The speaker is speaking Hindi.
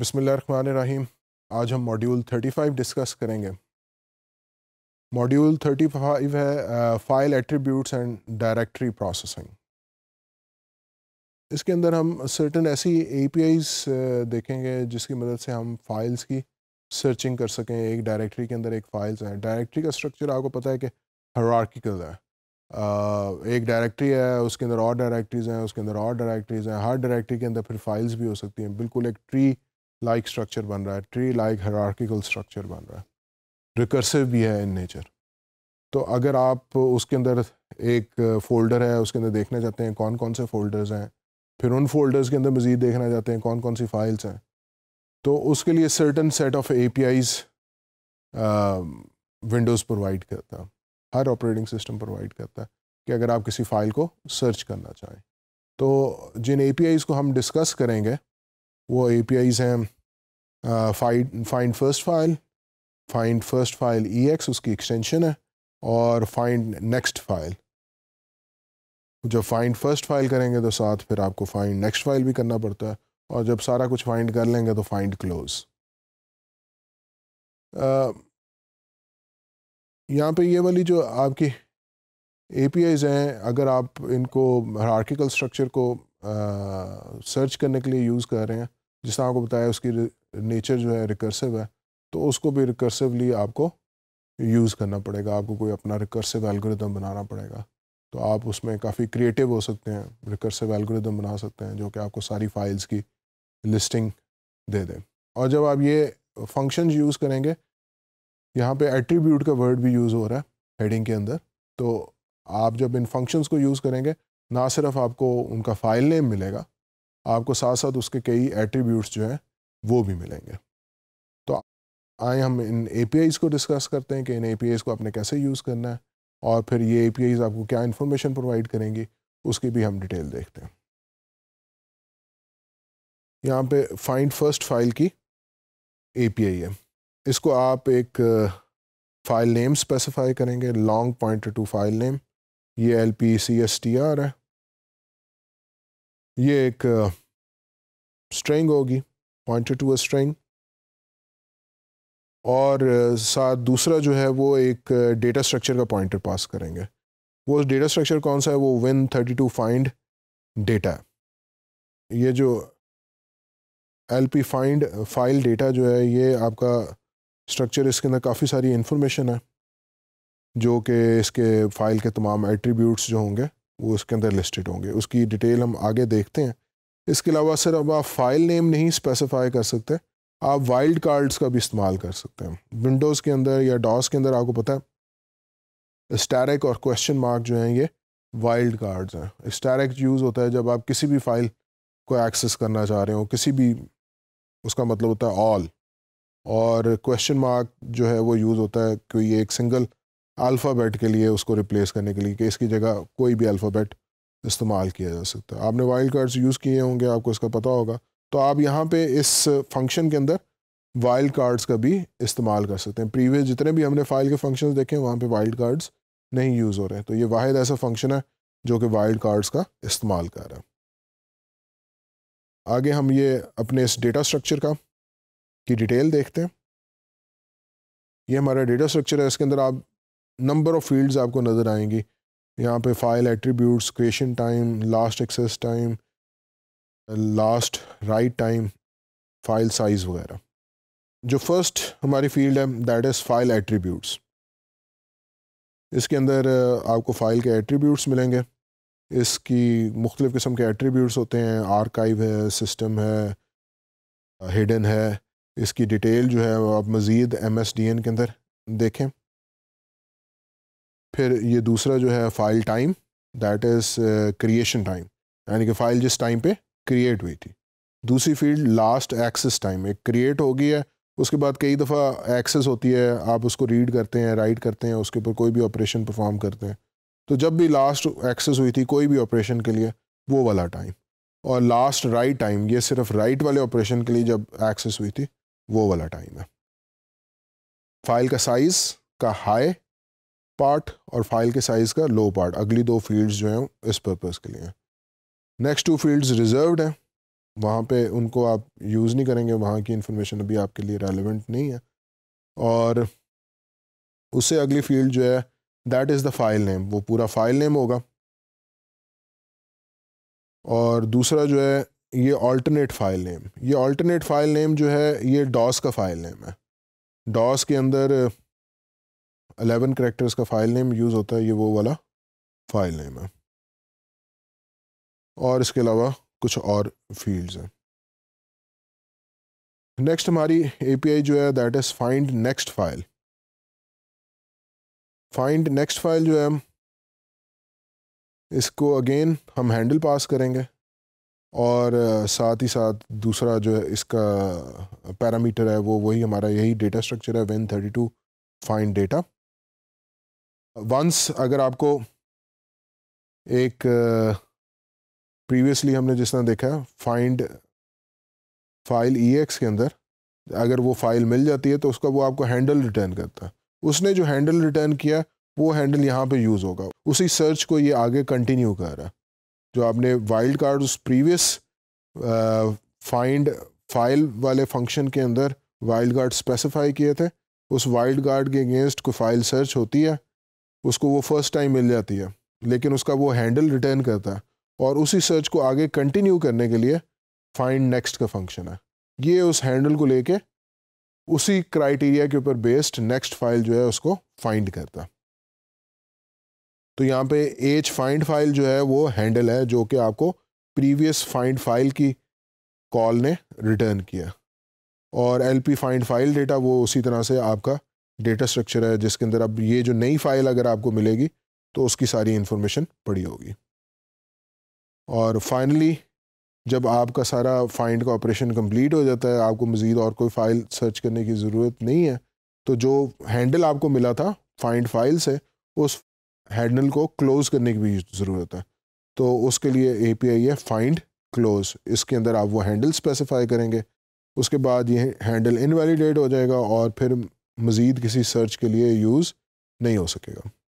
बिसमीम आज हम मॉड्यूल थर्टी फाइव डिस्कस करेंगे मॉड्यूल थर्टी फाइव है file attribute and directory processing इसके अंदर हम सर्टन ऐसी ए पी एपीआईस देखेंगे जिसकी मदद से हम फाइल्स की सर्चिंग कर सकें एक डायरेक्ट्री के अंदर एक फाइल्स हैं डायरेक्ट्री का स्ट्रक्चर आपको पता है कि हरार्किकल है एक डायरेक्ट्री है उसके अंदर और डायरेक्टरीज हैं उसके अंदर और डायरेक्टरीज हैं हर डायरेक्ट्री के अंदर फिर फाइल्स भी हो सकती हैं बिल्कुल एक ट्री लाइक स्ट्रक्चर बन रहा है ट्री लाइक हरार्किकल स्ट्रक्चर बन रहा है रिकर्सिव भी है इन नेचर तो अगर आप उसके अंदर एक फ़ोल्डर है उसके अंदर देखना चाहते हैं कौन कौन से फ़ोल्डर्स हैं फिर उन फ़ोल्डर्स के अंदर मज़ीद देखना चाहते हैं कौन कौन सी फ़ाइल्स हैं तो उसके लिए certain set of A P Is Windows provide करता हर ऑपरेटिंग सिस्टम प्रोवाइड करता है कि अगर आप किसी फ़ाइल को सर्च करना चाहें तो जिन ए पी आईज़ को हम डिस्कस करेंगे वो आईज़ हैं find find first file find first file E X उसकी एक्सटेंशन है और फाइंड नेक्स्ट फाइल जब फाइंड फर्स्ट फाइल करेंगे तो साथ फिर आपको फाइंड नेक्स्ट फाइल भी करना पड़ता है और जब सारा कुछ फाइंड कर लेंगे तो फाइंड क्लोज यहाँ पे ये वाली जो आपकी आईज़ हैं अगर आप इनको हार्किकल स्ट्रक्चर को सर्च करने के लिए यूज़ कर रहे हैं जिसने आपको बताया उसकी नेचर जो है रिकर्सिव है तो उसको भी रिकर्सिवली आपको यूज़ करना पड़ेगा आपको कोई अपना रिकर्सिव एल्गोरिदम बनाना पड़ेगा तो आप उसमें काफ़ी क्रिएटिव हो सकते हैं रिकर्सिव एल्गोरिदम बना सकते हैं जो कि आपको सारी फाइल्स की लिस्टिंग दे दें और जब आप ये फंक्शन यूज़ करेंगे यहाँ पे एट्रीब्यूट का वर्ड भी यूज़ हो रहा है हेडिंग के अंदर तो आप जब इन फंक्शंस को यूज़ करेंगे ना सिर्फ आपको उनका फाइल नेम मिलेगा आपको साथ साथ उसके कई एट्रीब्यूट्स जो हैं वो भी मिलेंगे तो आए हम इन ए को डिस्कस करते हैं कि इन ए को आपने कैसे यूज़ करना है और फिर ये ए आपको क्या इन्फॉर्मेशन प्रोवाइड करेंगी उसकी भी हम डिटेल देखते हैं यहाँ पे फाइंड फर्स्ट फाइल की ए है इसको आप एक फाइल नेम स्पेसिफाई करेंगे long point to file name ये L P C S T R है ये एक स्ट्रिंग होगी पॉइंटेड टू अ स्ट्रिंग और साथ दूसरा जो है वो एक डेटा स्ट्रक्चर का पॉइंटर पास करेंगे वो डेटा स्ट्रक्चर कौन सा है वो win thirty two find data ये जो L P find file data जो है ये आपका स्ट्रक्चर इसके अंदर काफ़ी सारी इन्फॉर्मेशन है जो कि इसके फ़ाइल के तमाम एट्रीब्यूट्स जो होंगे वो इसके अंदर लिस्टेड होंगे उसकी डिटेल हम आगे देखते हैं इसके अलावा सर अब आप फाइल नेम नहीं स्पेसिफाई कर सकते आप वाइल्ड कार्ड्स का भी इस्तेमाल कर सकते हैं विंडोज़ के अंदर या डॉस के अंदर आपको पता है स्टैरिक और क्वेश्चन मार्क जो हैं ये वाइल्ड कार्ड्स हैं स्टैरिक यूज़ होता है जब आप किसी भी फाइल को एक्सेस करना चाह रहे हो किसी भी उसका मतलब होता है ऑल और क्वेश्चन मार्क जो है वो यूज़ होता है कोई एक सिंगल अल्फ़ाबेट के लिए उसको रिप्लेस करने के लिए कि इसकी जगह कोई भी अल्फ़ाबेट इस्तेमाल किया जा सकता है आपने वाइल्ड कार्ड्स यूज़ किए होंगे आपको इसका पता होगा तो आप यहाँ पे इस फंक्शन के अंदर वाइल्ड कार्ड्स का भी इस्तेमाल कर सकते हैं प्रीवियस जितने भी हमने फाइल के फंक्शन देखे हैं वहाँ पर वाइल्ड कार्ड्स नहीं यूज़ हो रहे हैं तो ये वाद ऐसा फंक्शन है जो कि वाइल्ड कार्ड्स का इस्तेमाल कर रहा है आगे हम ये अपने इस डेटा स्ट्रक्चर का की डिटेल देखते हैं ये हमारा डेटा स्ट्रक्चर है इसके अंदर आप नंबर ऑफ़ फील्ड्स आपको नज़र आएंगी यहाँ पे file attributes creation time last access time last write time file size वगैरह जो फर्स्ट हमारी फील्ड है दैट इज़ फाइल एट्रीब्यूट्स इसके अंदर आपको फ़ाइल के एट्रीब्यूट्स मिलेंगे इसकी मुख्तलिफ़ किस्म के एट्रीब्यूट्स होते हैं आर्काइव है सिस्टम है हिडन है इसकी डिटेल जो है आप मज़ीद एम एस डी एन के अंदर देखें फिर ये दूसरा जो है file time that is creation time यानी कि फ़ाइल जिस टाइम पे क्रिएट हुई थी दूसरी फील्ड लास्ट एक्सेस टाइम एक क्रिएट हो गई है उसके बाद कई दफ़ा एक्सेस होती है आप उसको रीड करते हैं राइट करते हैं उसके ऊपर कोई भी ऑपरेशन परफॉर्म करते हैं तो जब भी लास्ट एक्सेस हुई थी कोई भी ऑपरेशन के लिए वो वाला टाइम और लास्ट राइट टाइम ये सिर्फ राइट वाले ऑपरेशन के लिए जब एक्सेस हुई थी वो वाला टाइम है फाइल का साइज़ का हाई पार्ट और फाइल के साइज़ का लो पार्ट अगली दो फील्ड्स जो हैं इस पर्पज़ के लिए नेक्स्ट टू फील्ड्स रिजर्व्ड हैं वहाँ पे उनको आप यूज़ नहीं करेंगे वहाँ की इन्फॉर्मेशन अभी आपके लिए रेलिवेंट नहीं है और उससे अगली फील्ड जो है that is the file name वो पूरा फाइल नेम होगा और दूसरा जो है ये ऑल्टरनेट फाइल नेम ये ऑल्टरनेट फाइल नेम जो है ये डॉस का फाइल नेम है डॉस के अंदर अलेवन करेक्टर्स का फाइल नेम यूज़ होता है ये वो वाला फाइल नेम है और इसके अलावा कुछ और फील्ड्स हैं नेक्स्ट हमारी एपीआई जो है that is find next file find next file जो है इसको अगेन हम हैंडल पास करेंगे और साथ ही साथ दूसरा जो है इसका पैरामीटर है वो वही हमारा यही डेटा स्ट्रक्चर है win thirty two find data once अगर आपको एक प्रीवियसली हमने जिस तरह देखा फाइंड फाइल ई एक्स के अंदर अगर वो फाइल मिल जाती है तो उसका वो आपको हैंडल रिटर्न करता है उसने जो हैंडल रिटर्न किया वो हैंडल यहाँ पे यूज़ होगा उसी सर्च को ये आगे कंटिन्यू कर रहा है जो आपने वाइल्ड कार्ड उस प्रीवियस फाइंड फाइल वाले फंक्शन के अंदर वाइल्ड कार्ड स्पेसिफाई किए थे उस वाइल्ड कार्ड के अगेंस्ट कोई फाइल सर्च होती है उसको वो फर्स्ट टाइम मिल जाती है लेकिन उसका वो हैंडल रिटर्न करता है और उसी सर्च को आगे कंटिन्यू करने के लिए फाइंड नेक्स्ट का फंक्शन है ये उस हैंडल को लेके उसी क्राइटेरिया के ऊपर बेस्ड नेक्स्ट फाइल जो है उसको फाइंड करता तो यहाँ पे एज फाइंड फाइल जो है वो हैंडल है जो कि आपको प्रीवियस फाइंड फाइल की कॉल ने रिटर्न किया और L P find file data वो उसी तरह से आपका डेटा स्ट्रक्चर है जिसके अंदर अब ये जो नई फाइल अगर आपको मिलेगी तो उसकी सारी इन्फॉर्मेशन पड़ी होगी और फाइनली जब आपका सारा फाइंड का ऑपरेशन कंप्लीट हो जाता है आपको मज़ीद और कोई फ़ाइल सर्च करने की ज़रूरत नहीं है तो जो हैंडल आपको मिला था फाइंड फाइल से उस हैंडल को क्लोज़ करने की भी ज़रूरत है तो उसके लिए आई है फाइंड क्लोज़ इसके अंदर आप वो हैंडल स्पेसिफाई करेंगे उसके बाद ये हैंडल इनवैलिडेट हो जाएगा और फिर मज़ीद किसी सर्च के लिए यूज़ नहीं हो सकेगा